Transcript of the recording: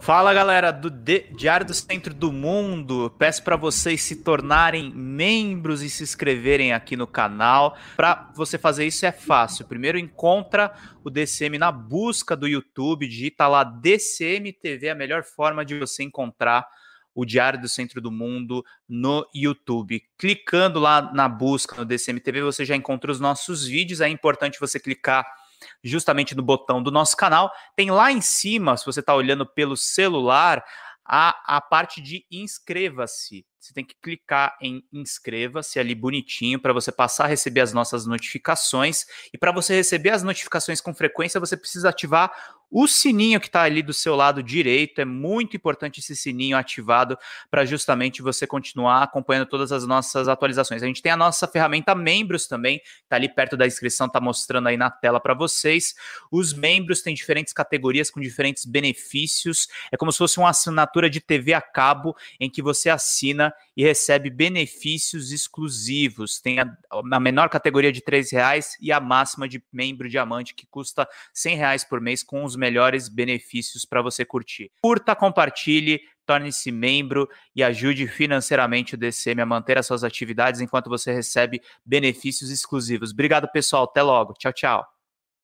Fala galera do Diário do Centro do Mundo. Peço para vocês se tornarem membros e se inscreverem aqui no canal. Para você fazer isso é fácil. Primeiro encontra o DCM na busca do YouTube, digita lá DCM TV, a melhor forma de você encontrar o Diário do Centro do Mundo no YouTube. Clicando lá na busca no DCM TV, você já encontra os nossos vídeos. É importante você clicar justamente no botão do nosso canal. Tem lá em cima, se você está olhando pelo celular, a, a parte de inscreva-se você tem que clicar em inscreva-se ali bonitinho para você passar a receber as nossas notificações. E para você receber as notificações com frequência, você precisa ativar o sininho que está ali do seu lado direito. É muito importante esse sininho ativado para justamente você continuar acompanhando todas as nossas atualizações. A gente tem a nossa ferramenta membros também, está ali perto da inscrição, está mostrando aí na tela para vocês. Os membros têm diferentes categorias com diferentes benefícios. É como se fosse uma assinatura de TV a cabo em que você assina e recebe benefícios exclusivos. Tem a, a menor categoria de R$ reais e a máxima de membro diamante, que custa R$ reais por mês, com os melhores benefícios para você curtir. Curta, compartilhe, torne-se membro e ajude financeiramente o DCM a manter as suas atividades enquanto você recebe benefícios exclusivos. Obrigado, pessoal. Até logo. Tchau, tchau.